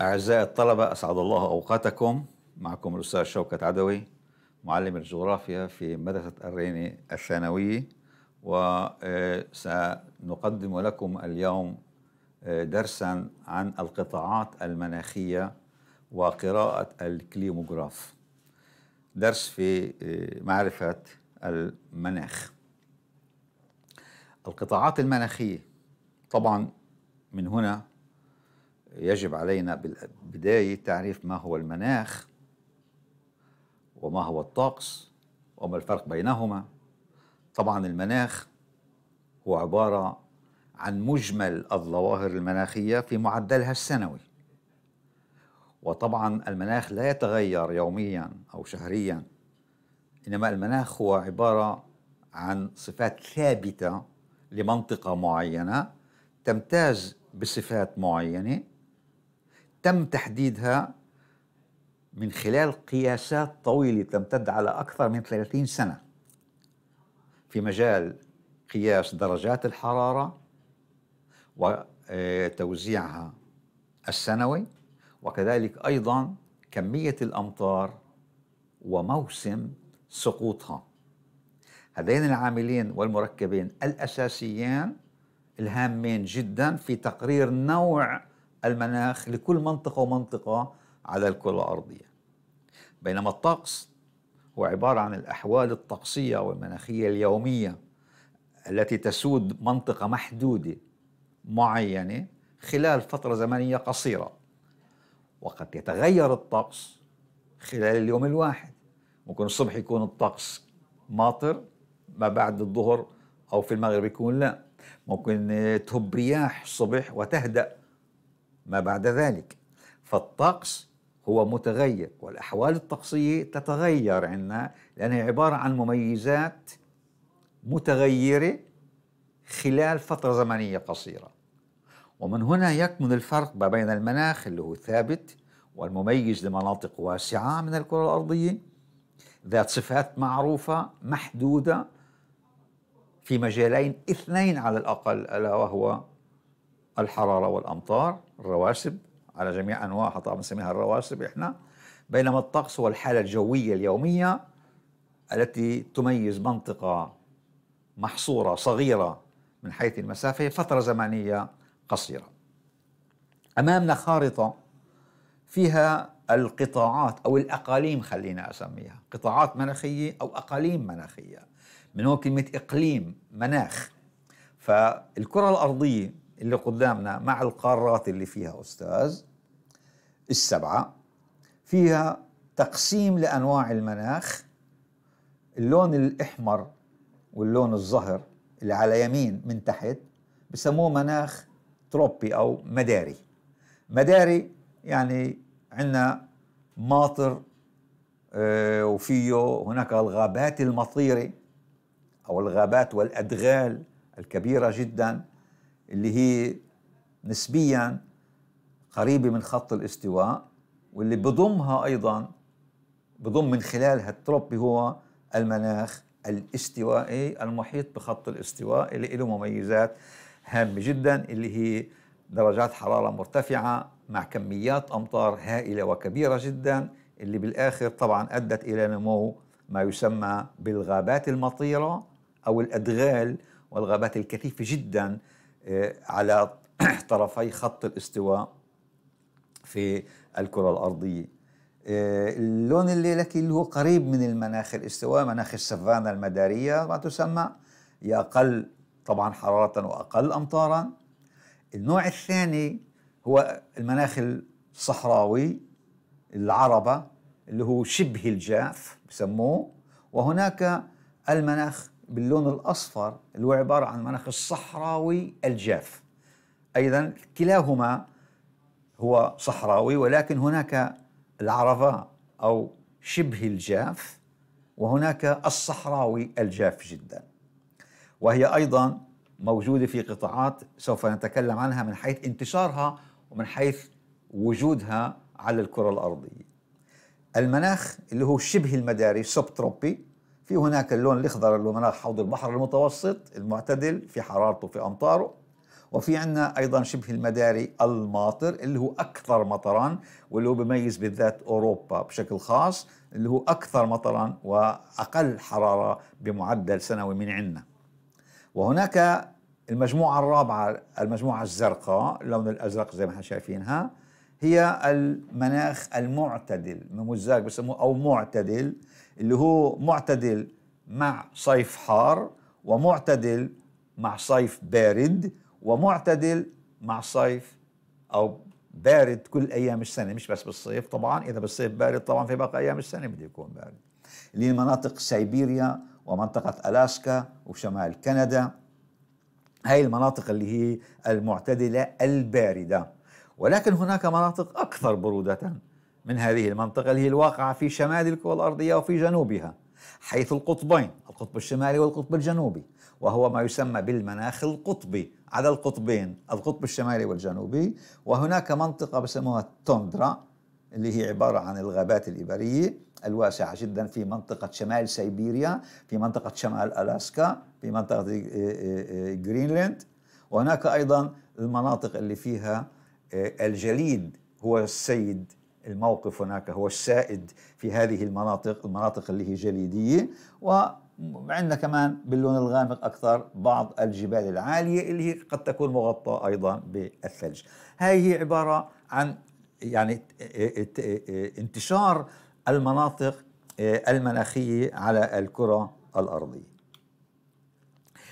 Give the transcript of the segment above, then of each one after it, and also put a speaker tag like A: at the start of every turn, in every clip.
A: أعزائي الطلبة أسعد الله أوقاتكم معكم الأستاذ شوكت عدوي معلم الجغرافيا في مدرسة الريني الثانوية آه، وسنقدم لكم اليوم آه، درسا عن القطاعات المناخية وقراءة الكليموغراف درس في آه، معرفة المناخ القطاعات المناخية طبعا من هنا يجب علينا بالبداية تعريف ما هو المناخ وما هو الطقس وما الفرق بينهما طبعا المناخ هو عبارة عن مجمل الظواهر المناخية في معدلها السنوي وطبعا المناخ لا يتغير يوميا أو شهريا إنما المناخ هو عبارة عن صفات ثابتة لمنطقة معينة تمتاز بصفات معينة تم تحديدها من خلال قياسات طويلة تمتد على أكثر من 30 سنة في مجال قياس درجات الحرارة وتوزيعها آه، السنوي وكذلك أيضا كمية الأمطار وموسم سقوطها هذين العاملين والمركبين الاساسيين الهامين جدا في تقرير نوع المناخ لكل منطقة ومنطقة على الكرة الأرضية بينما الطقس هو عبارة عن الأحوال الطقسية والمناخية اليومية التي تسود منطقة محدودة معينة خلال فترة زمنية قصيرة وقد يتغير الطقس خلال اليوم الواحد ممكن الصبح يكون الطقس ماطر ما بعد الظهر أو في المغرب يكون لا ممكن تهب رياح الصبح وتهدأ ما بعد ذلك فالطقس هو متغير والأحوال الطقسية تتغير عندنا لأنها عبارة عن مميزات متغيرة خلال فترة زمنية قصيرة ومن هنا يكمن الفرق ما بين المناخ اللي هو ثابت والمميز لمناطق واسعة من الكرة الأرضية ذات صفات معروفة محدودة في مجالين اثنين على الأقل ألا وهو الحرارة والأمطار الرواسب على جميع أنواعها طبعا بنسميها الرواسب إحنا بينما الطقس هو الحالة الجوية اليومية التي تميز منطقة محصورة صغيرة من حيث المسافة فترة زمنية قصيرة أمامنا خارطة فيها القطاعات أو الأقاليم خلينا أسميها قطاعات مناخية أو أقاليم مناخية من هون كلمة إقليم مناخ فالكرة الأرضية اللي قدامنا مع القارات اللي فيها أستاذ السبعة فيها تقسيم لأنواع المناخ اللون الأحمر واللون الظهر اللي على يمين من تحت بسموه مناخ تروبي أو مداري مداري يعني عندنا ماطر آه، وفيه هناك الغابات المطيرة أو الغابات والأدغال الكبيرة جدا اللي هي نسبيا قريبة من خط الاستواء واللي بضمها أيضا بضم من خلال هالتربي هو المناخ الاستوائي المحيط بخط الاستواء اللي له مميزات هامة جدا اللي هي درجات حرارة مرتفعة مع كميات أمطار هائلة وكبيرة جدا اللي بالآخر طبعا أدت إلى نمو ما يسمى بالغابات المطيرة أو الأدغال والغابات الكثيفة جدا آه، على طرفي خط الاستواء في الكرة الأرضية آه، اللون الليلكي اللي هو قريب من المناخ الاستواء مناخ السفانة المدارية ما تسمى هي أقل طبعا حرارة وأقل أمطارا النوع الثاني هو المناخ الصحراوي العربة اللي هو شبه الجاف بسموه وهناك المناخ باللون الأصفر اللي هو عبارة عن مناخ الصحراوي الجاف أيضا كلاهما هو صحراوي ولكن هناك العرفة أو شبه الجاف وهناك الصحراوي الجاف جدا وهي أيضا موجودة في قطاعات سوف نتكلم عنها من حيث انتشارها ومن حيث وجودها على الكرة الأرضية المناخ اللي هو شبه المداري سبتروبي في هناك اللون الأخضر اللي هو مناخ حوض البحر المتوسط المعتدل في حرارته في أمطاره وفي عندنا أيضا شبه المداري الماطر اللي هو أكثر مطرا واللي هو بميز بالذات أوروبا بشكل خاص اللي هو أكثر مطرا وأقل حرارة بمعدل سنوي من عندنا وهناك المجموعة الرابعة المجموعة الزرقاء اللون الأزرق زي ما احنا شايفينها هي المناخ المعتدل ممزاج بسموه أو معتدل اللي هو معتدل مع صيف حار ومعتدل مع صيف بارد ومعتدل مع صيف او بارد كل ايام السنه مش بس بالصيف طبعا اذا بالصيف بارد طبعا في باقي ايام السنه بده يكون بارد اللي هي مناطق سيبيريا ومنطقه الاسكا وشمال كندا هاي المناطق اللي هي المعتدله البارده ولكن هناك مناطق اكثر بروده من هذه المنطقة اللي هي الواقعة في شمال الكرة الأرضية وفي جنوبها حيث القطبين القطب الشمالي والقطب الجنوبي وهو ما يسمى بالمناخ القطبي على القطبين القطب الشمالي والجنوبي وهناك منطقة بسموها التوندرا اللي هي عبارة عن الغابات الإبرية الواسعة جدا في منطقة شمال سيبيريا في منطقة شمال ألاسكا في منطقة آه، آه، آه، جرينلاند وهناك أيضا المناطق اللي فيها الجليد هو السيد الموقف هناك هو السائد في هذه المناطق المناطق اللي هي جليدية وعندنا كمان باللون الغامق أكثر بعض الجبال العالية اللي هي قد تكون مغطاة أيضا بالثلج هاي هي عبارة عن يعني انتشار المناطق آه، المناخية على الكرة الأرضية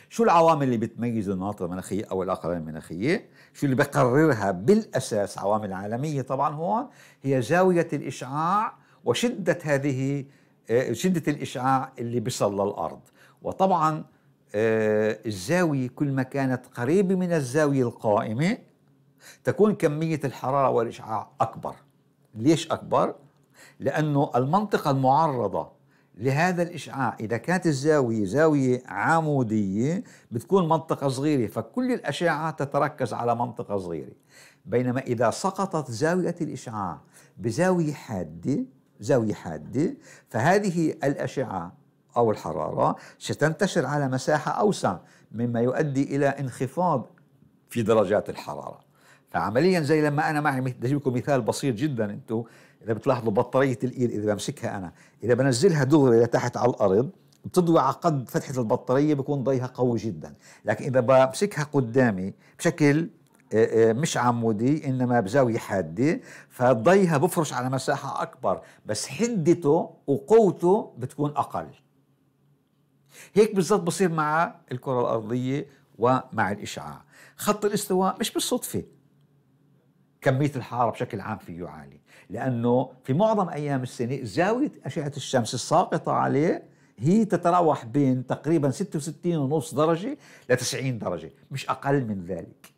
A: شو العوامل اللي بتميز المناطق المناخية أو الأقاليم المناخية؟ شو اللي بقررها بالأساس عوامل عالمية طبعا هون هي زاوية الإشعاع وشدة هذه آه، شدة الإشعاع اللي بيصل للأرض وطبعا آه، الزاوية كل ما كانت قريبة من الزاوية القائمة تكون كمية الحرارة والإشعاع أكبر ليش أكبر؟ لأنه المنطقة المعرضة لهذا الإشعاع إذا كانت الزاوية زاوية عمودية بتكون منطقة صغيرة فكل الأشعة تتركز على منطقة صغيرة بينما إذا سقطت زاوية الإشعاع بزاوية حادة زاوية حادة فهذه الأشعة أو الحرارة ستنتشر على مساحة أوسع مما يؤدي إلى انخفاض في درجات الحرارة فعمليا زي لما أنا معي بدي لكم مثال بسيط جدا أنتم اذا بتلاحظوا بطاريه الايد اذا بمسكها انا اذا بنزلها دغري لتحت على الارض بتضوي على قد فتحه البطاريه بيكون ضيها قوي جدا لكن اذا بمسكها قدامي بشكل آه، آه، مش عمودي انما بزاويه حاده فضيها بفرش على مساحه اكبر بس حدته وقوته بتكون اقل هيك بالضبط بصير مع الكره الارضيه ومع الاشعاع خط الاستواء مش بالصدفه كمية الحرارة بشكل عام فيه عالي لأنه في معظم أيام السنة زاوية أشعة الشمس الساقطة عليه هي تتراوح بين تقريبا 66.5 درجة ل 90 درجة مش أقل من ذلك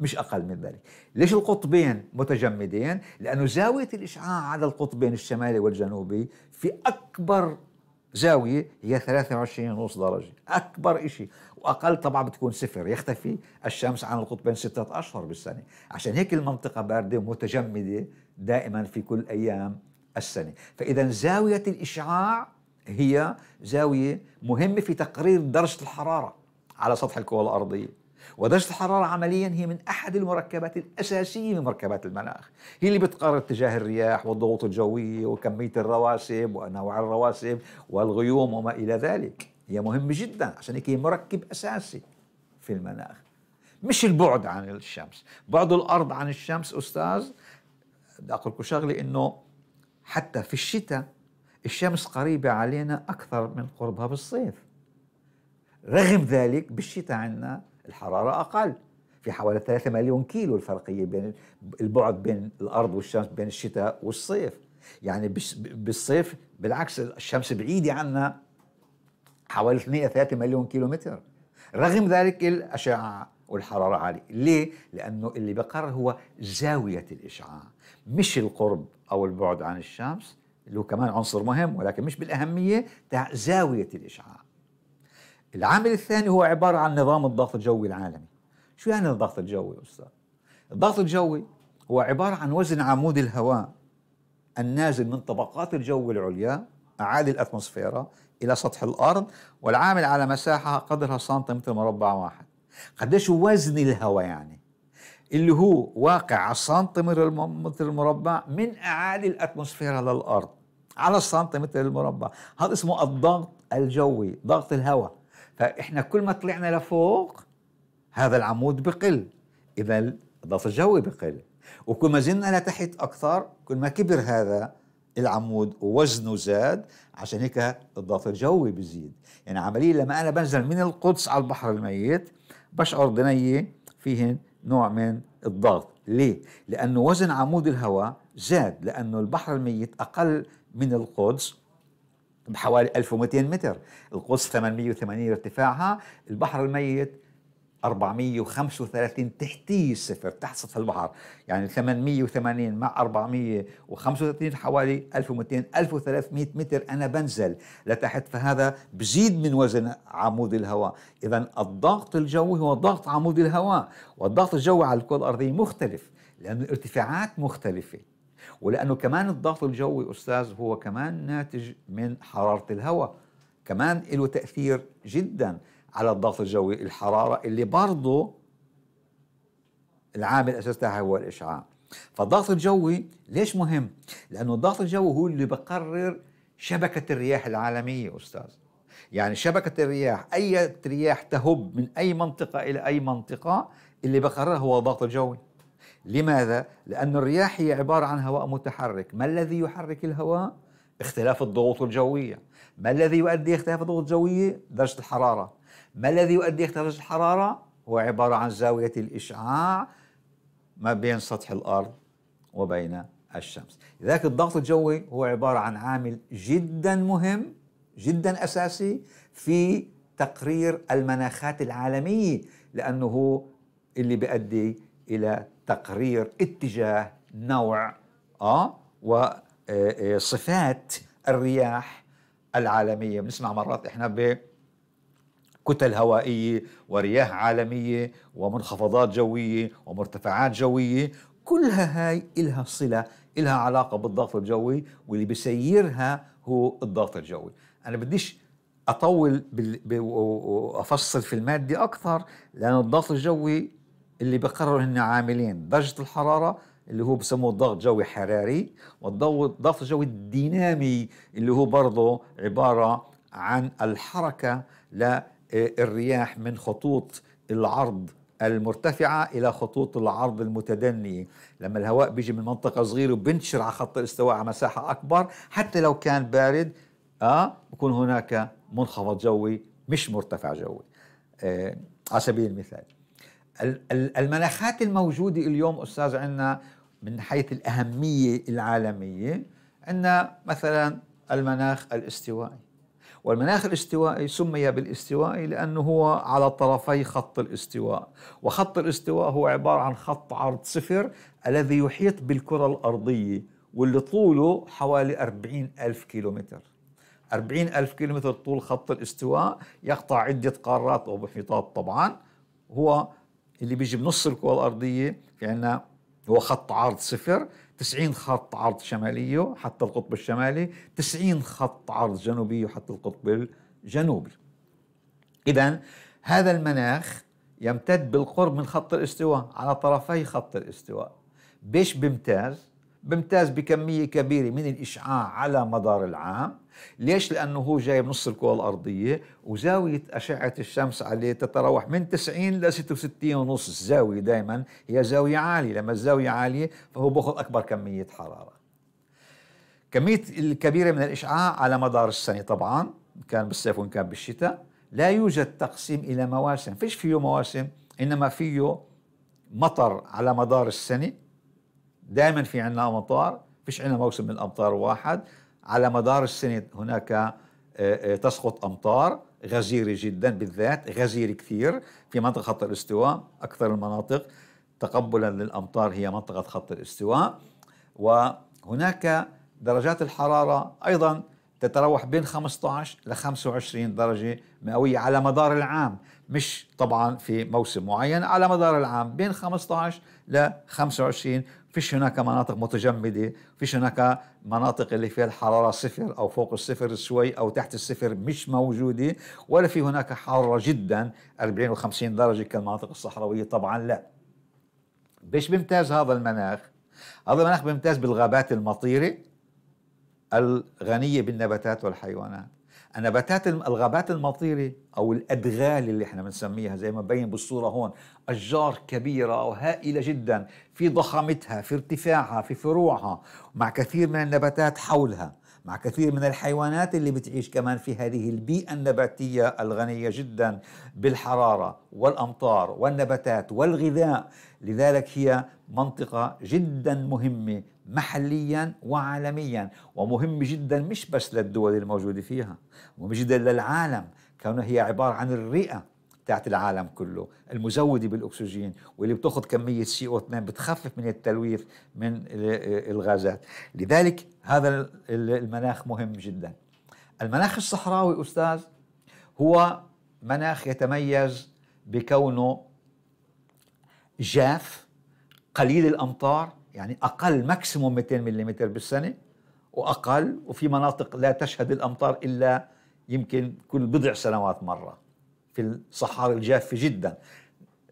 A: مش أقل من ذلك ليش القطبين متجمدين؟ لأنه زاوية الإشعاع على القطبين الشمالي والجنوبي في أكبر زاوية هي 23.5 درجة أكبر إشي وأقل طبعا بتكون صفر يختفي الشمس عن القطبين ستة أشهر بالسنة عشان هيك المنطقة باردة ومتجمدة دائما في كل أيام السنة فإذا زاوية الإشعاع هي زاوية مهمة في تقرير درجة الحرارة على سطح الكرة الأرضية ودرجة الحرارة عمليا هي من أحد المركبات الأساسية من مركبات المناخ هي اللي بتقرر اتجاه الرياح والضغوط الجوية وكمية الرواسب وأنواع الرواسب والغيوم وما إلى ذلك هي مهمة جدا عشان هيك هي مركب أساسي في المناخ مش البعد عن الشمس بعد الأرض عن الشمس أستاذ بدي أقول لكم شغلة إنه حتى في الشتاء الشمس قريبة علينا أكثر من قربها بالصيف رغم ذلك بالشتاء عندنا الحرارة أقل في حوالي 3 مليون كيلو الفرقية بين البعد بين الأرض والشمس بين الشتاء والصيف يعني بالصيف بالعكس الشمس بعيدة عنا حوالي 2 3 مليون كيلو متر رغم ذلك الأشعة والحرارة عالية ليه؟ لأنه اللي بقرر هو زاوية الإشعاع مش القرب أو البعد عن الشمس اللي هو كمان عنصر مهم ولكن مش بالأهمية تاع زاوية الإشعاع العامل الثاني هو عبارة عن نظام الضغط الجوي العالمي شو يعني الضغط الجوي أستاذ؟ الضغط الجوي هو عبارة عن وزن عمود الهواء النازل من طبقات الجو العليا أعالي الأتموسفيرا إلى سطح الأرض والعامل على مساحة قدرها سنتيمتر مربع واحد قديش وزن الهواء يعني اللي هو واقع على السنتيمتر المربع من أعالي الأتموسفيرا للأرض على السنتيمتر المربع هذا اسمه الضغط الجوي ضغط الهواء فإحنا كل ما طلعنا لفوق هذا العمود بقل إذا الضغط الجوي بقل وكل ما زلنا لتحت أكثر كل ما كبر هذا العمود ووزنه زاد عشان هيك الضغط الجوي بزيد يعني عمليا لما أنا بنزل من القدس على البحر الميت بشعر دنية فيهن نوع من الضغط ليه؟ لأنه وزن عمود الهواء زاد لأنه البحر الميت أقل من القدس بحوالي 1200 متر القدس 880 ارتفاعها البحر الميت 435 تحتي الصفر تحت سطح البحر يعني 880 مع 435 حوالي 1200 1300 متر أنا بنزل لتحت فهذا بزيد من وزن عمود الهواء إذا الضغط الجوي هو ضغط عمود الهواء والضغط الجوي على الكرة الأرضية مختلف لأن الارتفاعات مختلفة ولأنه كمان الضغط الجوي أستاذ هو كمان ناتج من حرارة الهواء كمان له تأثير جدا على الضغط الجوي الحرارة اللي برضه العامل الأساسي تاعها هو الإشعاع فالضغط الجوي ليش مهم؟ لأنه الضغط الجوي هو اللي بقرر شبكة الرياح العالمية أستاذ يعني شبكة الرياح أي رياح تهب من أي منطقة إلى أي منطقة اللي بقررها هو الضغط الجوي لماذا؟ لأن الرياح هي عبارة عن هواء متحرك ما الذي يحرك الهواء؟ اختلاف الضغوط الجوية ما الذي يؤدي اختلاف الضغوط الجوية؟ درجة الحرارة ما الذي يؤدي اختلاف درجة الحرارة؟ هو عبارة عن زاوية الإشعاع ما بين سطح الأرض وبين الشمس لذلك الضغط الجوي هو عبارة عن عامل جدا مهم جدا أساسي في تقرير المناخات العالمية لأنه اللي بيؤدي إلى تقرير اتجاه نوع آه وصفات آه، آه، الرياح العالمية بنسمع مرات إحنا ب كتل هوائية ورياح عالمية ومنخفضات جوية ومرتفعات جوية كلها هاي إلها صلة إلها علاقة بالضغط الجوي واللي بيسيرها هو الضغط الجوي أنا بديش أطول وأفصل في المادة أكثر لأن الضغط الجوي اللي بقرروا هن عاملين درجة الحرارة اللي هو بسموه الضغط الجوي حراري والضغط الجوي الدينامي اللي هو برضه عبارة عن الحركة للرياح من خطوط العرض المرتفعة إلى خطوط العرض المتدنية لما الهواء بيجي من منطقة صغيرة وبنشر على خط الاستواء على مساحة أكبر حتى لو كان بارد آه بكون هناك منخفض جوي مش مرتفع جوي آه على سبيل المثال المناخات الموجودة اليوم أستاذ عندنا من حيث الأهمية العالمية عندنا مثلا المناخ الاستوائي والمناخ الاستوائي سمي بالاستوائي لأنه هو على طرفي خط الاستواء وخط الاستواء هو عبارة عن خط عرض صفر الذي يحيط بالكرة الأرضية واللي طوله حوالي 40 ألف كيلومتر 40 ألف كيلومتر طول خط الاستواء يقطع عدة قارات أو محيطات طبعا هو اللي بيجي بنص الكره الارضيه في عندنا هو خط عرض صفر 90 خط عرض شماليه حتى القطب الشمالي 90 خط عرض جنوبيه حتى القطب الجنوبي اذا هذا المناخ يمتد بالقرب من خط الاستواء على طرفي خط الاستواء بيش بيمتاز بيمتاز بكمية كبيرة من الإشعاع على مدار العام ليش؟ لأنه هو جاي من نص الكرة الأرضية وزاوية أشعة الشمس عليه تتراوح من 90 ل 66 ونص الزاوية دائما هي زاوية عالية لما الزاوية عالية فهو بأخذ أكبر كمية حرارة كمية الكبيرة من الإشعاع على مدار السنة طبعا كان بالصيف وإن كان بالشتاء لا يوجد تقسيم إلى مواسم فيش فيه مواسم إنما فيه مطر على مدار السنة دائما في عندنا امطار فيش عندنا موسم من الامطار واحد على مدار السنه هناك آه، آه، تسقط امطار غزيره جدا بالذات غزيره كثير في منطقه خط الاستواء اكثر المناطق تقبلا للامطار هي منطقه خط الاستواء وهناك درجات الحراره ايضا تتراوح بين 15 ل 25 درجة مئوية على مدار العام مش طبعا في موسم معين على مدار العام بين 15 ل 25 فيش هناك مناطق متجمدة فيش هناك مناطق اللي فيها الحرارة صفر أو فوق الصفر شوي أو تحت الصفر مش موجودة ولا في هناك حارة جدا 40 و50 درجة كالمناطق الصحراوية طبعا لا بيش بيمتاز هذا المناخ؟ هذا المناخ بيمتاز بالغابات المطيرة الغنية بالنباتات والحيوانات نباتات الغابات المطيرة أو الأدغال اللي احنا بنسميها زي ما بين بالصورة هون أشجار كبيرة وهائلة جدا في ضخامتها في ارتفاعها في فروعها مع كثير من النباتات حولها مع كثير من الحيوانات اللي بتعيش كمان في هذه البيئة النباتية الغنية جدا بالحرارة والأمطار والنباتات والغذاء لذلك هي منطقة جدا مهمة محليا وعالميا ومهم جدا مش بس للدول الموجودة فيها مهم جدا للعالم كونها هي عبارة عن الرئة بتاعت العالم كله المزودة بالأكسجين واللي بتأخذ كمية سي او 2 بتخفف من التلويث من الغازات لذلك هذا المناخ مهم جدا المناخ الصحراوي أستاذ هو مناخ يتميز بكونه جاف قليل الأمطار يعني أقل ماكسيموم 200 ملم بالسنة وأقل وفي مناطق لا تشهد الأمطار إلا يمكن كل بضع سنوات مرة في الصحاري الجافة جدا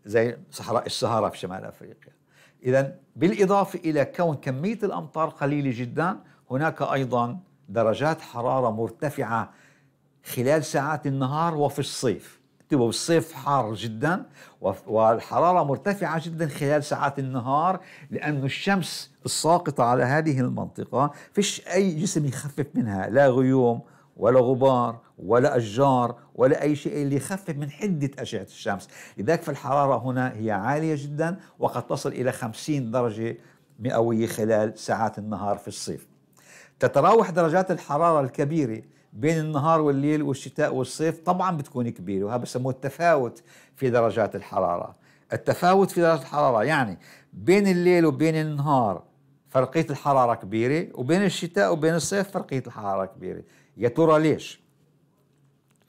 A: زي صحراء السهارة في شمال أفريقيا إذا بالإضافة إلى كون كمية الأمطار قليلة جدا هناك أيضا درجات حرارة مرتفعة خلال ساعات النهار وفي الصيف تبقى الصيف حار جدا والحرارة مرتفعة جدا خلال ساعات النهار لأن الشمس الساقطة على هذه المنطقة فيش أي جسم يخفف منها لا غيوم ولا غبار ولا أشجار ولا أي شيء اللي يخفف من حدة أشعة الشمس لذلك فالحرارة هنا هي عالية جدا وقد تصل إلى 50 درجة مئوية خلال ساعات النهار في الصيف تتراوح درجات الحرارة الكبيرة بين النهار والليل والشتاء والصيف طبعا بتكون كبيرة وهذا بسموه التفاوت في درجات الحرارة التفاوت في درجات الحرارة يعني بين الليل وبين النهار فرقية الحرارة كبيرة وبين الشتاء وبين الصيف فرقية الحرارة كبيرة يا ترى ليش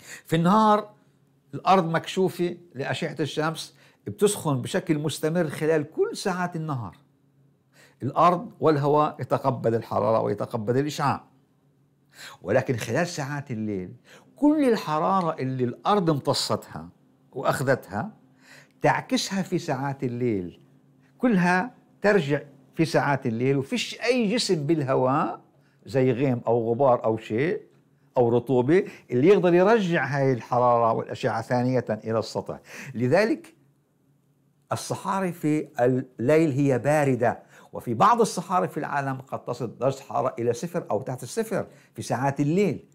A: في النهار الأرض مكشوفة لأشعة الشمس بتسخن بشكل مستمر خلال كل ساعات النهار الأرض والهواء يتقبل الحرارة ويتقبل الإشعاع ولكن خلال ساعات الليل كل الحرارة اللي الأرض امتصتها وأخذتها تعكسها في ساعات الليل كلها ترجع في ساعات الليل وفيش أي جسم بالهواء زي غيم أو غبار أو شيء أو رطوبة اللي يقدر يرجع هاي الحرارة والأشعة ثانية إلى السطح لذلك الصحاري في الليل هي باردة وفي بعض الصحاري في العالم قد تصل درجة الحرارة إلى صفر أو تحت الصفر في ساعات الليل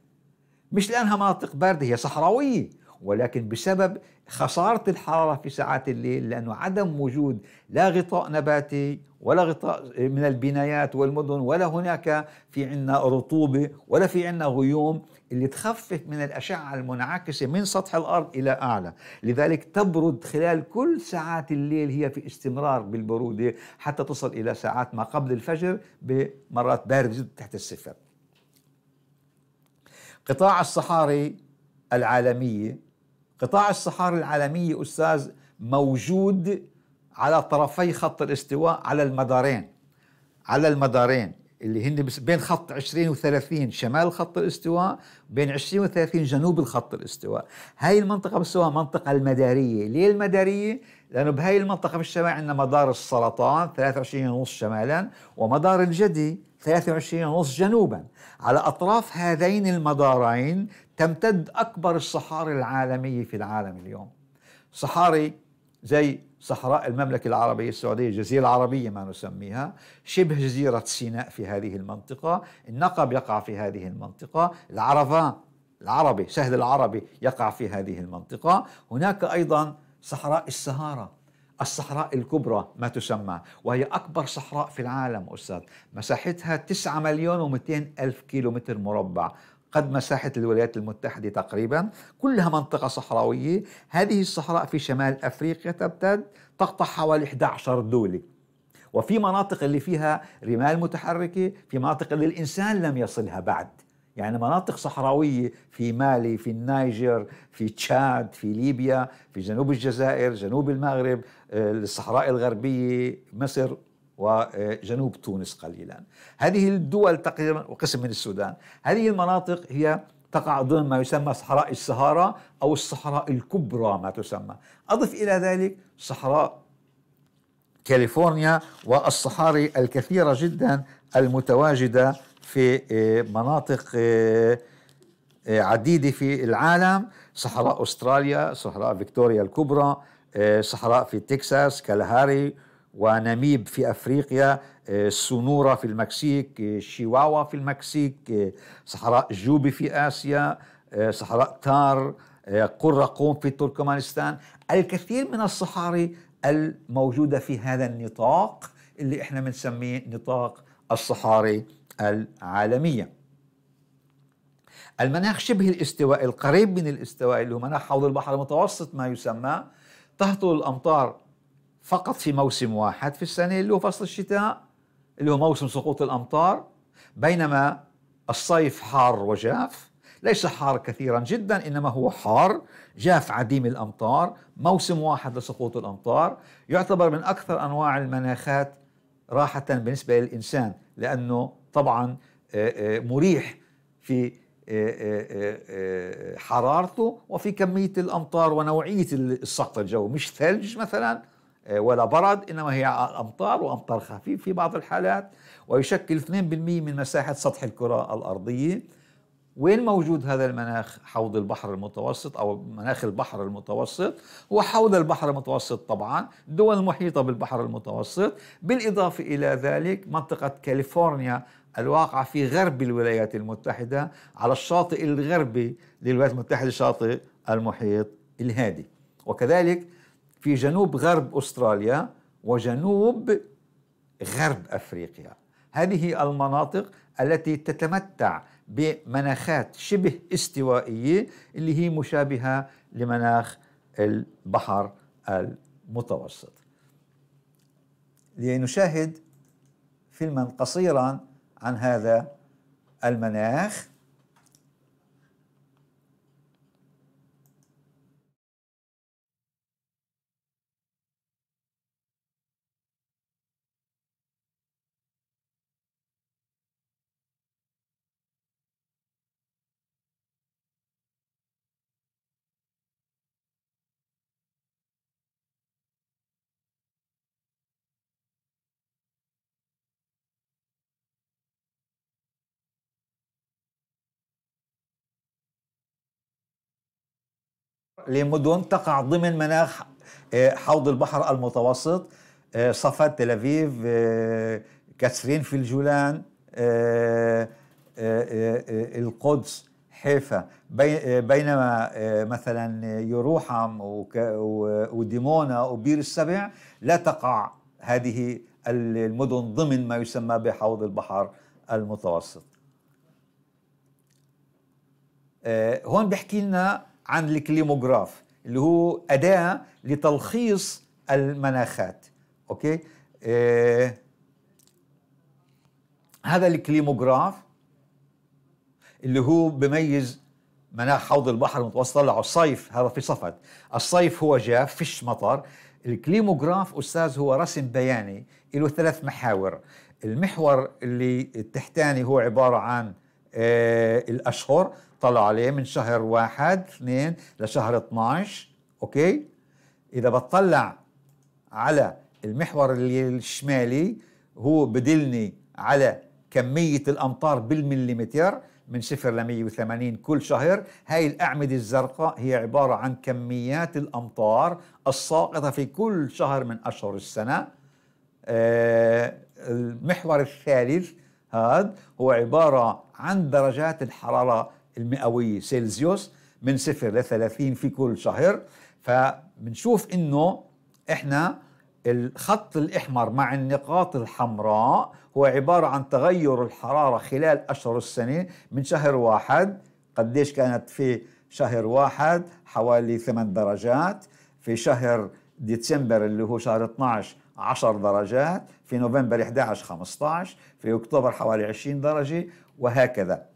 A: مش لأنها مناطق باردة هي صحراوية ولكن بسبب خسارة الحرارة في ساعات الليل لأنه عدم وجود لا غطاء نباتي ولا غطاء من البنايات والمدن ولا هناك في عنا رطوبة ولا في عنا غيوم اللي تخفف من الأشعة المنعكسة من سطح الأرض إلى أعلى لذلك تبرد خلال كل ساعات الليل هي في استمرار بالبرودة حتى تصل إلى ساعات ما قبل الفجر بمرات بارد جدا تحت الصفر قطاع الصحاري العالمية قطاع الصحاري العالمية أستاذ موجود على طرفي خط الاستواء على المدارين على المدارين اللي هن بين خط 20 و30 شمال خط الاستواء بين 20 و30 جنوب الخط الاستواء هاي المنطقة بسموها منطقة المدارية ليه المدارية؟ لأنه بهي المنطقة في الشمال عندنا مدار السرطان 23 ونص شمالا ومدار الجدي 23 ونص جنوبا على أطراف هذين المدارين تمتد أكبر الصحاري العالمية في العالم اليوم صحاري زي صحراء المملكة العربية السعودية الجزيرة العربية ما نسميها شبه جزيرة سيناء في هذه المنطقة النقب يقع في هذه المنطقة العرفان العربي سهل العربي يقع في هذه المنطقة هناك أيضا صحراء السهارة الصحراء الكبرى ما تسمى وهي أكبر صحراء في العالم أستاذ مساحتها 9 مليون و200 ألف كيلو متر مربع قد مساحة الولايات المتحدة تقريبا كلها منطقة صحراوية هذه الصحراء في شمال أفريقيا تمتد تقطع حوالي 11 دولة وفي مناطق اللي فيها رمال متحركة في مناطق اللي الإنسان لم يصلها بعد يعني مناطق صحراوية في مالي في النيجر في تشاد في ليبيا في جنوب الجزائر جنوب المغرب آه، الصحراء الغربية مصر وجنوب آه، تونس قليلا هذه الدول تقريبا وقسم من السودان هذه المناطق هي تقع ضمن ما يسمى صحراء السهارة أو الصحراء الكبرى ما تسمى أضف إلى ذلك صحراء كاليفورنيا والصحاري الكثيرة جدا المتواجدة في آه، مناطق آه، آه، عديدة في العالم صحراء أستراليا صحراء فيكتوريا الكبرى صحراء في تكساس كالهاري وناميب في أفريقيا سونورا في المكسيك شيواوا في المكسيك صحراء جوبي في آسيا صحراء تار قرة قوم في تركمانستان الكثير من الصحاري الموجودة في هذا النطاق اللي احنا بنسميه نطاق الصحاري العالمية المناخ شبه الاستواء القريب من الاستواء اللي هو مناخ حوض البحر المتوسط ما يسمى تهطل الأمطار فقط في موسم واحد في السنة اللي هو فصل الشتاء اللي هو موسم سقوط الأمطار بينما الصيف حار وجاف ليس حار كثيرا جدا إنما هو حار جاف عديم الأمطار موسم واحد لسقوط الأمطار يعتبر من أكثر أنواع المناخات راحة بالنسبة للإنسان لأنه طبعا آه، آه، مريح في آه، حرارته وفي كمية الأمطار ونوعية السقط الجوي مش ثلج مثلا ولا برد إنما هي أمطار وأمطار خفيف في بعض الحالات ويشكل 2% من مساحة سطح الكرة الأرضية وين موجود هذا المناخ حوض البحر المتوسط أو مناخ البحر المتوسط هو حوض البحر المتوسط طبعا الدول المحيطة بالبحر المتوسط بالإضافة إلى ذلك منطقة كاليفورنيا الواقعة في غرب الولايات المتحدة على الشاطئ الغربي للولايات المتحدة شاطئ المحيط الهادي وكذلك في جنوب غرب أستراليا وجنوب غرب أفريقيا هذه المناطق التي تتمتع بمناخات شبه استوائية اللي هي مشابهة لمناخ البحر المتوسط لنشاهد فيلما قصيرا عن هذا المناخ لمدن تقع ضمن مناخ آه، حوض البحر المتوسط آه، صفد تل أبيب آه، كسرين في الجولان القدس حيفا بينما مثلا يروحم وديمونا وبير السبع لا تقع هذه المدن ضمن ما يسمى بحوض البحر المتوسط هون بيحكي لنا عن الكليموغراف اللي هو أداة لتلخيص المناخات أوكي آه هذا الكليموغراف اللي هو بميز مناخ حوض البحر المتوسط طلعوا الصيف هذا في صفد الصيف هو جاف فيش مطر الكليموغراف أستاذ هو رسم بياني له ثلاث محاور المحور اللي التحتاني هو عبارة عن آه، الاشهر طلع عليه من شهر واحد اثنين لشهر 12 اوكي اذا بطلع على المحور الشمالي هو بدلني على كمية الأمطار بالمليمتر من صفر ل 180 كل شهر هاي الأعمدة الزرقاء هي عبارة عن كميات الأمطار الساقطة في كل شهر من أشهر السنة آه، المحور الثالث هذا هو عبارة عن درجات الحرارة المئوية سيلزيوس من صفر ل 30 في كل شهر فبنشوف انه احنا الخط الاحمر مع النقاط الحمراء هو عبارة عن تغير الحرارة خلال اشهر السنة من شهر واحد قديش كانت في شهر واحد حوالي 8 درجات في شهر ديسمبر اللي هو شهر 12 10 درجات في نوفمبر 11 15 في اكتوبر حوالي 20 درجه وهكذا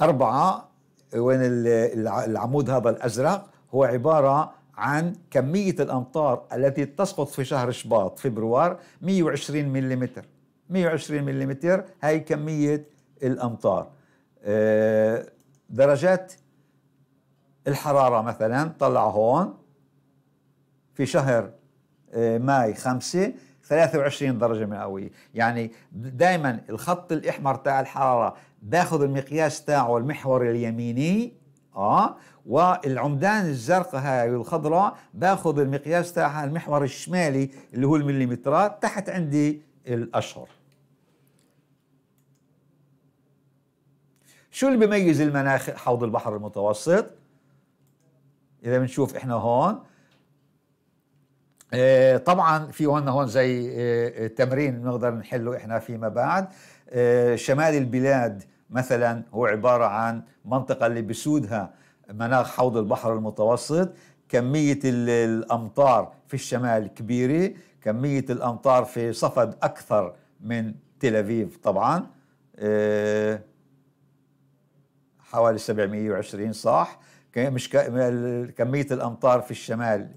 A: أربعة وين العمود هذا الأزرق هو عبارة عن كمية الأمطار التي تسقط في شهر شباط فبراير 120 ملم 120 ملم هاي كمية الأمطار آه، درجات الحرارة مثلا طلع هون في شهر آه، ماي خمسة 23 درجة مئوية يعني دائما الخط الأحمر تاع الحرارة باخذ المقياس تاعه المحور اليميني اه والعمدان الزرقاء هاي والخضراء باخذ المقياس تاعها المحور الشمالي اللي هو المليمترات تحت عندي الاشهر شو اللي بيميز المناخ حوض البحر المتوسط اذا بنشوف احنا هون آه، طبعا في هون هون زي آه، تمرين بنقدر نحله احنا فيما بعد آه، شمال البلاد مثلا هو عباره عن منطقه اللي بسودها مناخ حوض البحر المتوسط كميه الامطار في الشمال كبيره كميه الامطار في صفد اكثر من تل ابيب طبعا حوالي 720 صح مش كميه الامطار في الشمال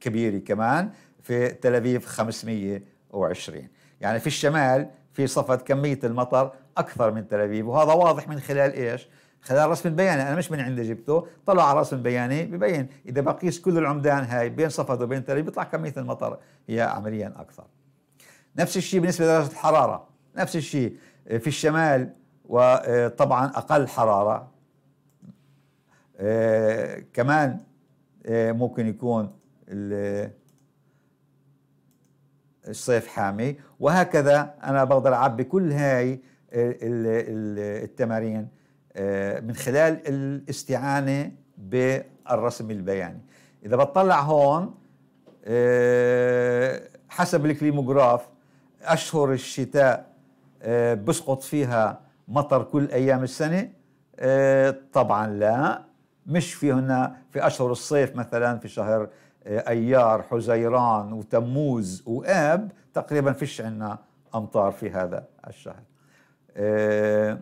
A: كبيرة كمان في تل أبيب 520 يعني في الشمال في صفد كمية المطر أكثر من تل أبيب وهذا واضح من خلال إيش؟ خلال رسم البياني أنا مش من عندي جبته طلع على رسم البياني ببين إذا بقيس كل العمدان هاي بين صفد وبين تل أبيب بيطلع كمية المطر هي عمليا أكثر نفس الشيء بالنسبة لدرجة الحرارة نفس الشيء في الشمال وطبعا أقل حرارة آه، كمان آه، ممكن يكون الصيف حامي وهكذا انا بقدر العب بكل هاي التمارين آه، من خلال الاستعانه بالرسم البياني اذا بطلع هون آه، حسب الكليموغراف اشهر الشتاء آه، بسقط فيها مطر كل ايام السنه طبعا لا مش في هنا في اشهر الصيف مثلا في شهر ايار حزيران وتموز واب تقريبا فيش عندنا امطار في هذا الشهر آه،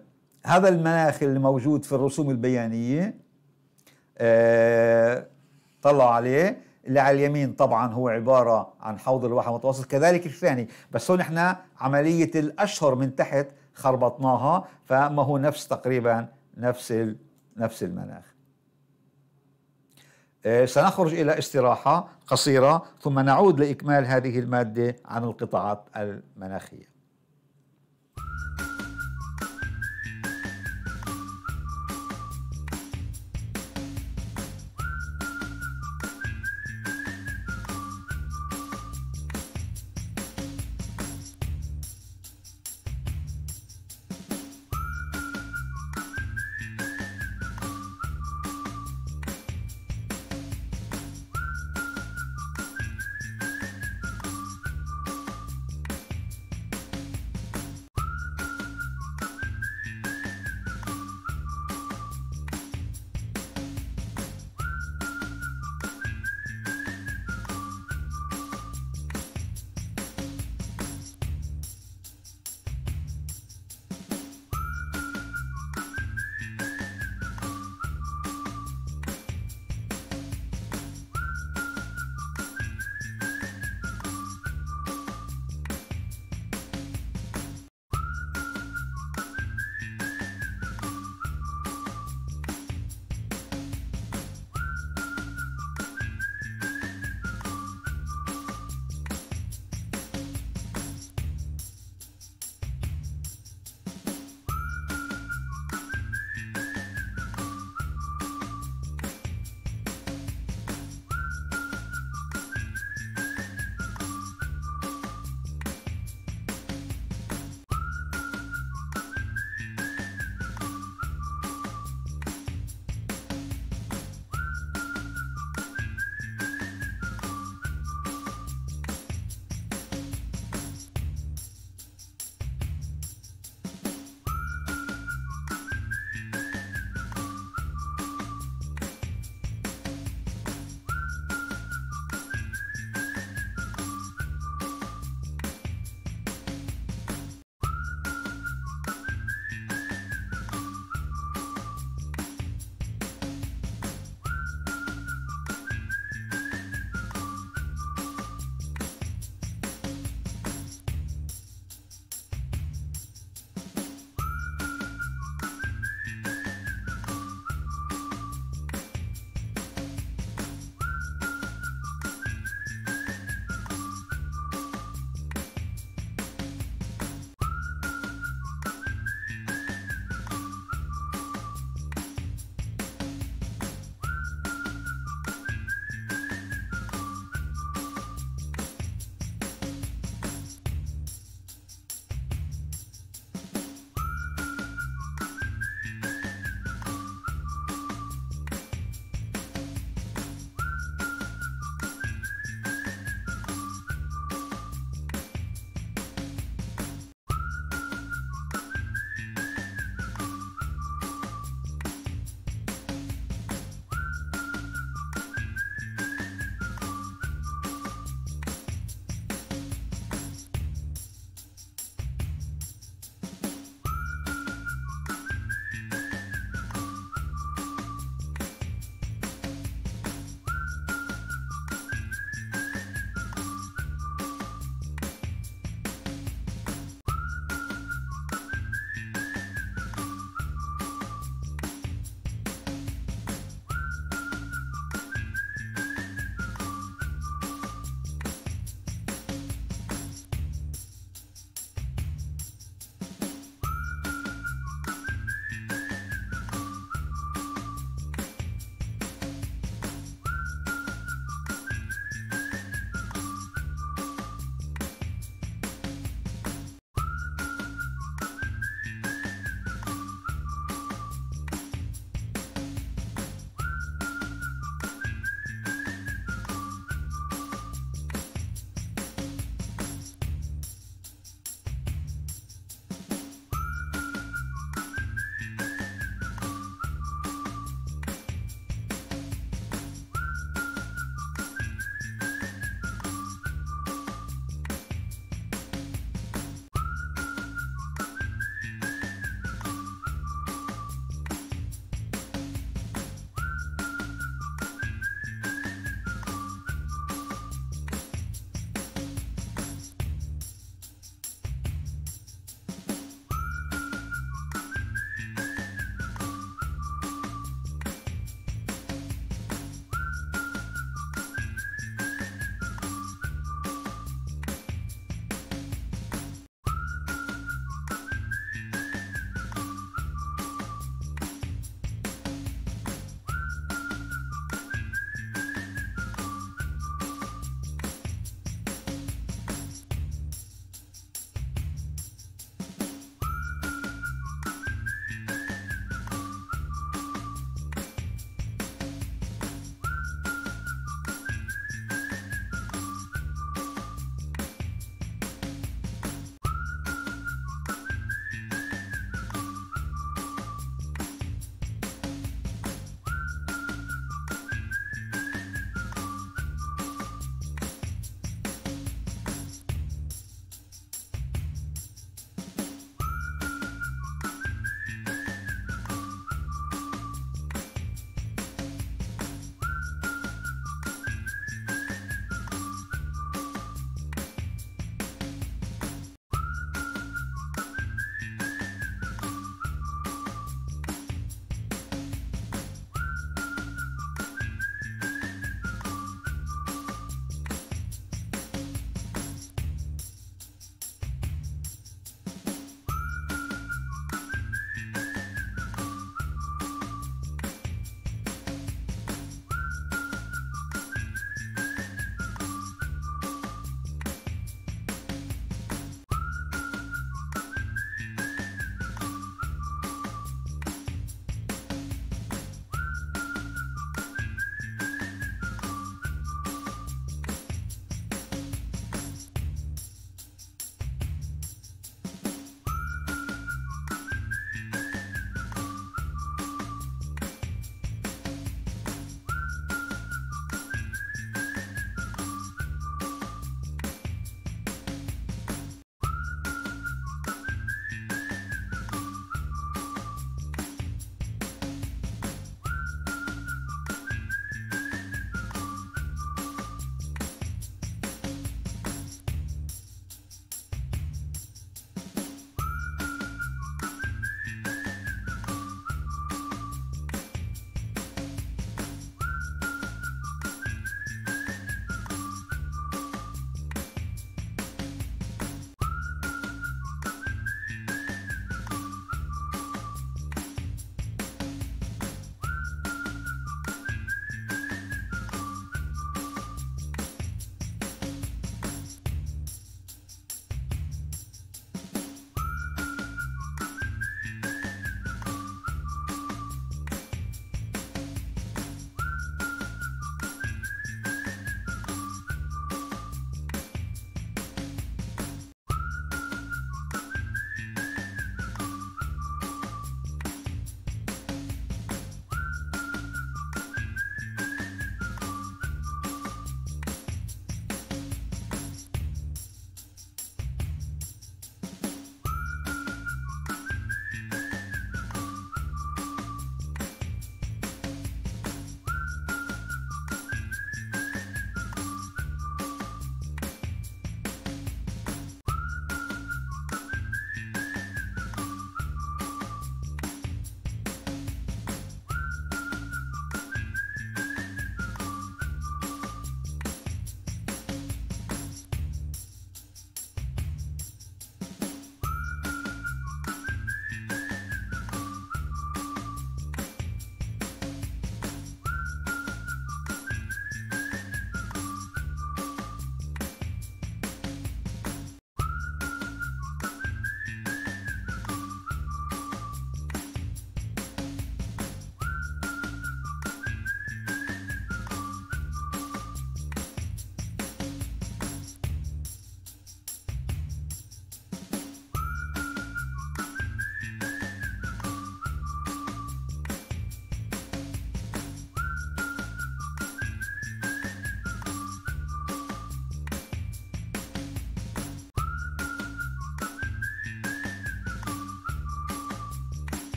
A: هذا المناخ اللي موجود في الرسوم البيانيه آه، طلع عليه اللي على اليمين طبعا هو عباره عن حوض الواحة المتوسط كذلك الثاني بس هون احنا عمليه الاشهر من تحت خربطناها فما هو نفس تقريبا نفس نفس المناخ آه، سنخرج إلى استراحة قصيرة ثم نعود لإكمال هذه المادة عن القطاعات المناخية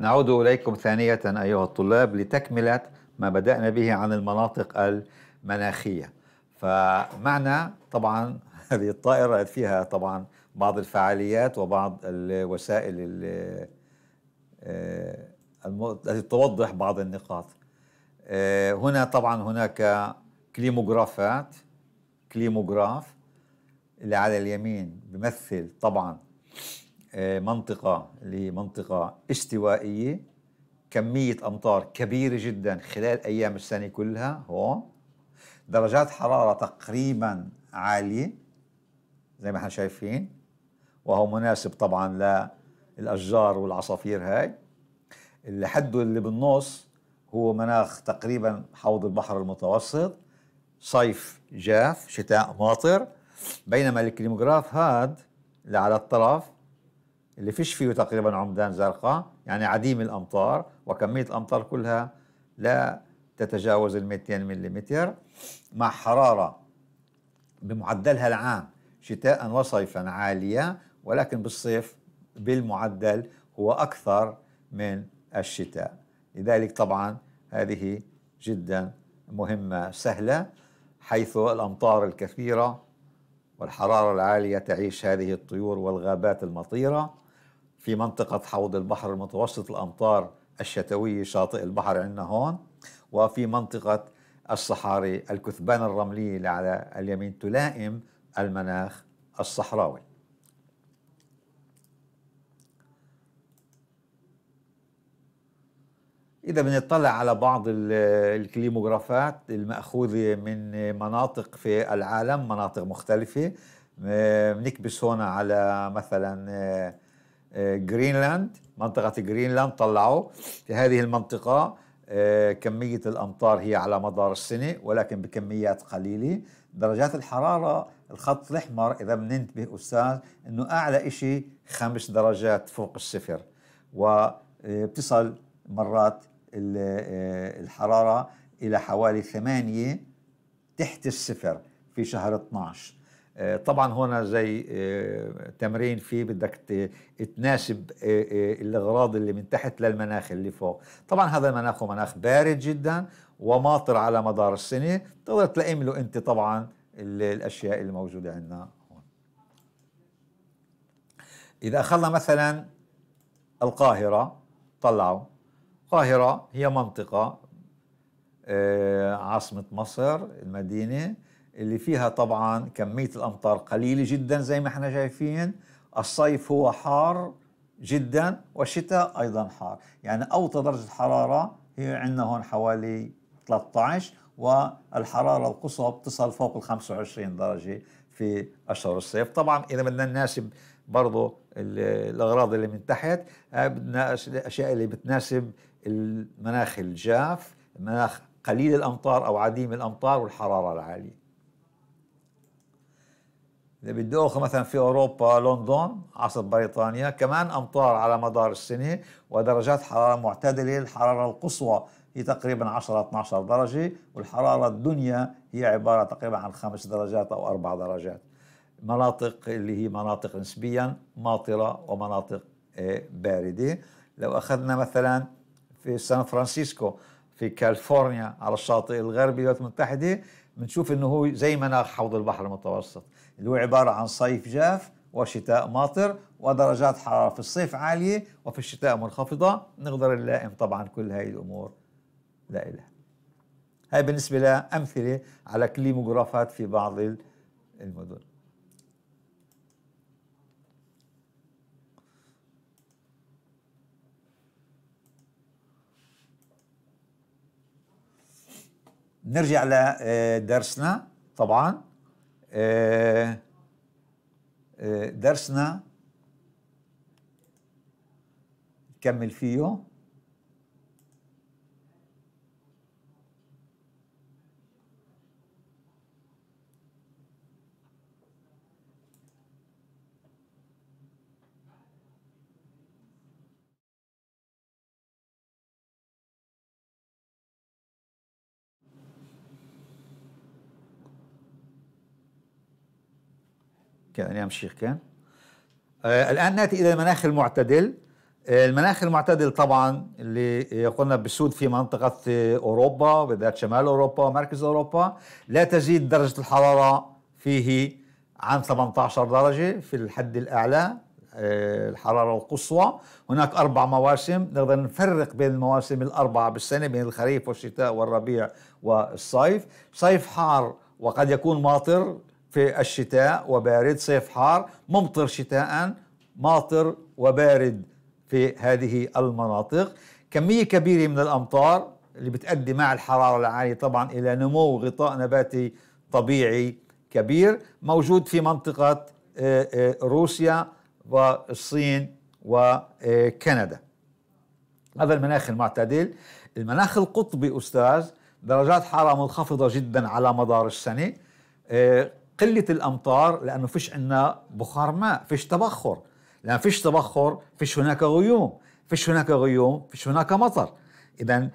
A: نعود إليكم ثانية أيها الطلاب لتكملة ما بدأنا به عن المناطق المناخية فمعنا طبعا هذه الطائرة فيها طبعا بعض الفعاليات وبعض الوسائل آه، التي توضح بعض النقاط آه، هنا طبعا هناك كليموغرافات كليموغراف اللي على اليمين بيمثل طبعا آه، منطقة لمنطقة استوائية كمية أمطار كبيرة جدا خلال أيام السنة كلها هون درجات حرارة تقريبا عالية زي ما احنا شايفين وهو مناسب طبعا للأشجار والعصافير هاي اللي حده اللي بالنص هو مناخ تقريبا حوض البحر المتوسط صيف جاف شتاء ماطر بينما الكليموغراف هاد اللي على الطرف اللي فيش فيه تقريبا عمدان زرقاء يعني عديم الأمطار وكمية الأمطار كلها لا تتجاوز ال 200 ملم مع حرارة بمعدلها العام شتاء وصيفا عالية ولكن بالصيف بالمعدل هو أكثر من الشتاء لذلك طبعا هذه جدا مهمة سهلة حيث الأمطار الكثيرة والحرارة العالية تعيش هذه الطيور والغابات المطيرة في منطقة حوض البحر المتوسط الأمطار الشتوية شاطئ البحر عندنا هون وفي منطقة الصحاري الكثبان الرملية اللي على اليمين تلائم المناخ الصحراوي إذا بنطلع على بعض الكليموغرافات المأخوذة من مناطق في العالم مناطق مختلفة آه، بنكبس هنا على مثلا آه، جرينلاند منطقة جرينلاند طلعوا في هذه المنطقة آه، كمية الأمطار هي على مدار السنة ولكن بكميات قليلة درجات الحرارة الخط الأحمر إذا بننتبه أستاذ أنه أعلى شيء خمس درجات فوق الصفر وبتصل آه، مرات آه، الحرارة إلى حوالي ثمانية تحت الصفر في شهر 12 آه، طبعا هنا زي آه، تمرين فيه بدك تناسب آه، الاغراض اللي من تحت للمناخ اللي فوق طبعا هذا المناخ هو مناخ بارد جدا وماطر على مدار السنه تقدر تلائم له انت طبعا الاشياء الموجوده عندنا هون اذا اخذنا مثلا القاهره طلعوا القاهره هي منطقه عاصمه مصر المدينه اللي فيها طبعا كمية الأمطار قليلة جدا زي ما احنا شايفين الصيف هو حار جدا والشتاء أيضا حار يعني أوطى درجة حرارة هي عندنا هون حوالي 13 والحرارة القصوى بتصل فوق ال 25 درجة في أشهر الصيف طبعا إذا بدنا نناسب برضه الأغراض اللي من تحت آه، بدنا الأشياء اللي بتناسب المناخ الجاف المناخ قليل الأمطار أو عديم الأمطار والحرارة العالية اذا بدي اخذ مثلا في اوروبا لندن عاصمه بريطانيا كمان امطار على مدار السنه ودرجات حراره معتدله الحراره القصوى هي تقريبا 10 12 درجه والحراره الدنيا هي عباره تقريبا عن خمس درجات او اربع درجات مناطق اللي هي مناطق نسبيا ماطره ومناطق آه، بارده لو اخذنا مثلا في سان فرانسيسكو في كاليفورنيا على الشاطئ الغربي الولايات المتحده بنشوف انه هو زي مناخ حوض البحر المتوسط اللي هو عبارة عن صيف جاف وشتاء ماطر ودرجات حرارة في الصيف عالية وفي الشتاء منخفضة نقدر نلائم طبعا كل هاي الأمور لا إله هاي بالنسبة لأمثلة على كليموغرافات في بعض المدن نرجع لدرسنا طبعا آه، آه، درسنا نكمل فيه كان ايام الشيخ كان آه الان ناتي الى المناخ المعتدل آه المناخ المعتدل طبعا اللي قلنا بسود في منطقه اوروبا بالذات شمال اوروبا مركز اوروبا لا تزيد درجه الحراره فيه عن 18 درجه في الحد الاعلى آه، الحرارة القصوى هناك أربع مواسم نقدر نفرق بين المواسم الأربعة بالسنة بين الخريف والشتاء والربيع والصيف صيف حار وقد يكون ماطر في الشتاء وبارد صيف حار ممطر شتاء ماطر وبارد في هذه المناطق كمية كبيرة من الأمطار اللي بتأدي مع الحرارة العالية طبعا إلى نمو غطاء نباتي طبيعي كبير موجود في منطقة آه، آه، روسيا والصين وكندا هذا المناخ المعتدل المناخ القطبي أستاذ درجات حرارة منخفضة جدا على مدار السنة آه، قله الامطار لانه فيش عندنا بخار ماء فيش تبخر لان فيش تبخر فيش هناك غيوم فيش هناك غيوم فيش هناك مطر اذا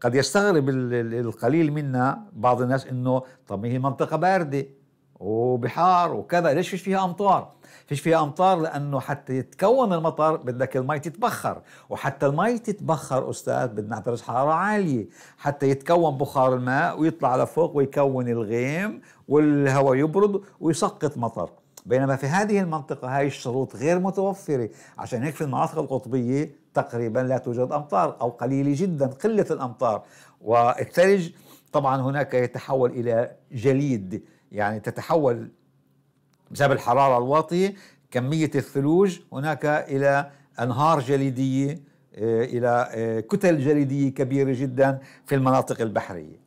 A: قد يستغرب القليل منا بعض الناس انه طب هي منطقه بارده وبحار وكذا ليش فيش فيها امطار فيش فيها امطار لانه حتى يتكون المطر بدك المي تتبخر وحتى المي تتبخر استاذ بدنا درجه حراره عاليه حتى يتكون بخار الماء ويطلع لفوق ويكون الغيم والهواء يبرد ويسقط مطر بينما في هذه المنطقة هاي الشروط غير متوفرة عشان هيك في المناطق القطبية تقريبا لا توجد أمطار أو قليلة جدا قلة الأمطار والثلج طبعا هناك يتحول إلى جليد يعني تتحول بسبب الحرارة الواطية كمية الثلوج هناك إلى أنهار جليدية آه، إلى آه، كتل جليدية كبيرة جدا في المناطق البحرية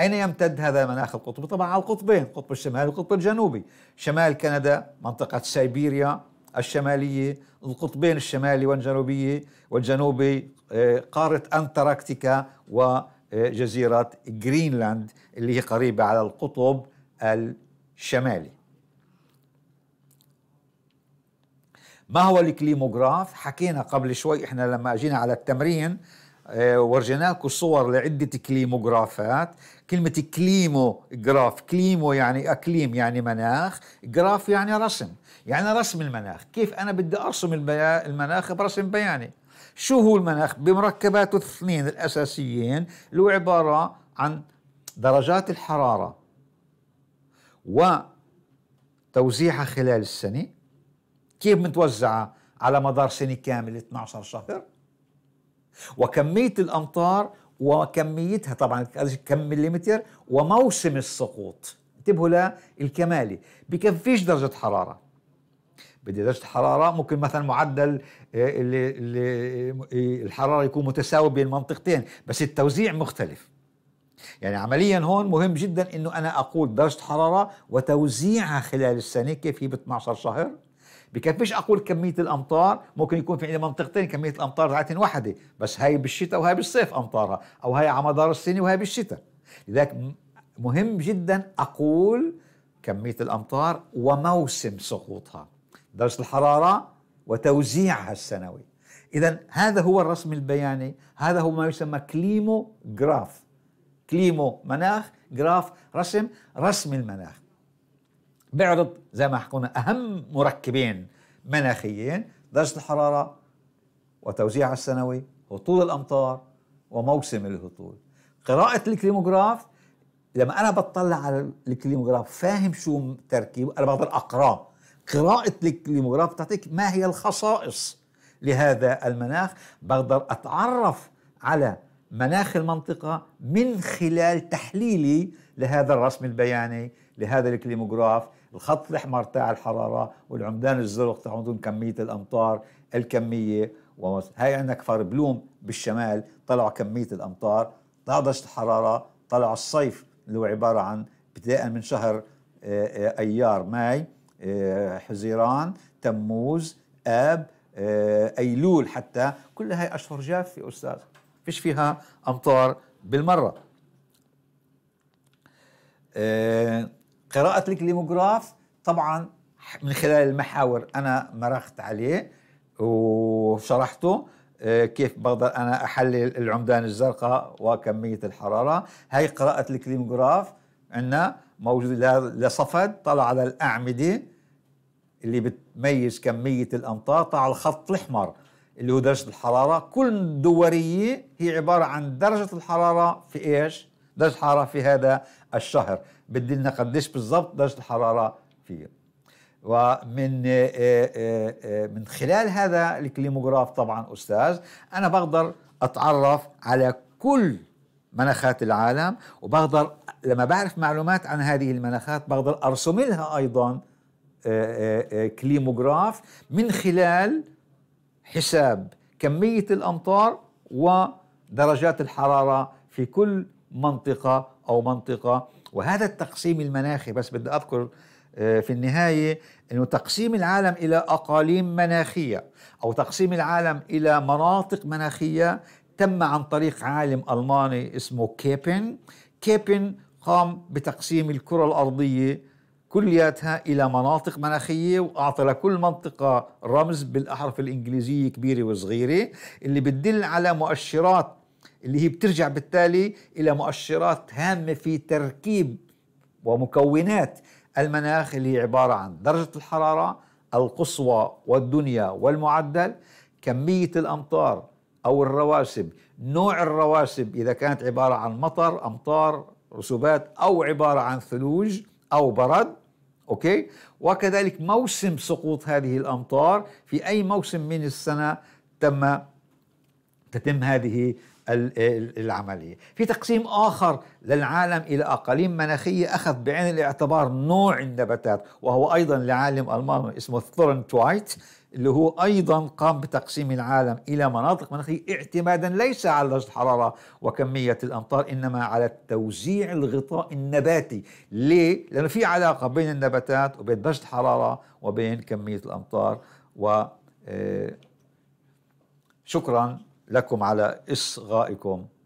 A: أين يمتد هذا المناخ القطبي؟ طبعا على القطبين القطب الشمالي والقطب الجنوبي شمال كندا منطقة سيبيريا الشمالية القطبين الشمالي والجنوبية والجنوبي آه، قارة أنتاركتيكا وجزيرة جرينلاند اللي هي قريبة على القطب الشمالي ما هو الكليموغراف حكينا قبل شوي احنا لما اجينا على التمرين آه، ورجيناكم صور لعده كليموغرافات كلمه كليموغراف كليمو يعني اكليم يعني مناخ جراف يعني رسم يعني رسم المناخ كيف انا بدي ارسم المناخ برسم بياني شو هو المناخ بمركباته الاثنين الاساسيين اللي هو عباره عن درجات الحراره وتوزيعها خلال السنة كيف متوزعة على مدار سنة كاملة 12 شهر وكمية الأمطار وكميتها طبعا كم مليمتر وموسم السقوط انتبهوا للكمالي بكفيش درجة حرارة بدي درجة حرارة ممكن مثلا معدل آه، إيه، الحرارة يكون متساوي بين المنطقتين بس التوزيع مختلف يعني عمليا هون مهم جدا انه انا اقول درجه حراره وتوزيعها خلال السنه كيف هي ب 12 شهر بكفيش اقول كميه الامطار ممكن يكون في عندي منطقتين كميه الامطار ذات واحده بس هاي بالشتاء وهاي بالصيف امطارها او هاي على مدار السنه وهاي بالشتاء لذلك مهم جدا اقول كميه الامطار وموسم سقوطها درجه الحراره وتوزيعها السنوي اذا هذا هو الرسم البياني هذا هو ما يسمى كليمو جراف كليمو مناخ جراف رسم رسم المناخ بيعرض زي ما حكونا أهم مركبين مناخيين درجة الحرارة وتوزيعها السنوي هطول الأمطار وموسم الهطول قراءة الكليموغراف لما أنا بطلع على الكليموغراف فاهم شو تركيبه أنا بقدر أقراه قراءة الكليموغراف بتعطيك ما هي الخصائص لهذا المناخ بقدر أتعرف على مناخ المنطقة من خلال تحليلي لهذا الرسم البياني لهذا الكليموغراف الخط الأحمر تاع الحرارة والعمدان الزرق تعودون كمية الأمطار الكمية هاي عندنا كفر بلوم بالشمال طلعوا كمية الأمطار طلع درجة الحرارة طلعوا الصيف اللي هو عبارة عن ابتداء من شهر آه، آه، أيار ماي آه، حزيران تموز آب أيلول حتى كل هاي أشهر جافة أستاذ فيش فيها أمطار بالمرة آه، قراءة الكليموغراف طبعا من خلال المحاور أنا مرخت عليه وشرحته آه، كيف بقدر أنا أحلل العمدان الزرقاء وكمية الحرارة هاي قراءة الكليموغراف عندنا موجود لصفد طلع على الأعمدة اللي بتميز كمية الأمطار طلع الخط الأحمر اللي هو درجة الحرارة كل دورية هي عبارة عن درجة الحرارة في إيش؟ درجة الحرارة في هذا الشهر بدي لنا قديش بالضبط درجة الحرارة فيه ومن آه، آه، آه، من خلال هذا الكليموغراف طبعا أستاذ أنا بقدر أتعرف على كل مناخات العالم وبقدر لما بعرف معلومات عن هذه المناخات بقدر أرسم لها أيضا كليموغراف من خلال حساب كمية الأمطار ودرجات الحرارة في كل منطقة أو منطقة وهذا التقسيم المناخي بس بدي أذكر آه، في النهاية أنه تقسيم العالم إلى أقاليم مناخية أو تقسيم العالم إلى مناطق مناخية تم عن طريق عالم ألماني اسمه كيبن كيبن قام بتقسيم الكرة الأرضية كلياتها إلى مناطق مناخية وأعطى لكل منطقة رمز بالأحرف الإنجليزية كبيرة وصغيرة اللي بتدل على مؤشرات اللي هي بترجع بالتالي إلى مؤشرات هامة في تركيب ومكونات المناخ اللي هي عبارة عن درجة الحرارة القصوى والدنيا والمعدل كمية الأمطار أو الرواسب نوع الرواسب إذا كانت عبارة عن مطر أمطار رسوبات أو عبارة عن ثلوج أو برد أوكي وكذلك موسم سقوط هذه الأمطار في أي موسم من السنة تم تتم هذه العملية في تقسيم آخر للعالم إلى أقاليم مناخية أخذ بعين الاعتبار نوع النباتات وهو أيضا لعالم ألماني اسمه توايت اللي هو أيضا قام بتقسيم العالم إلى مناطق مناخية اعتمادا ليس على درجة الحرارة وكمية الأمطار إنما على توزيع الغطاء النباتي ليه؟ لأنه في علاقة بين النباتات وبين درجة الحرارة وبين كمية الأمطار و آه، شكرا لكم على إصغائكم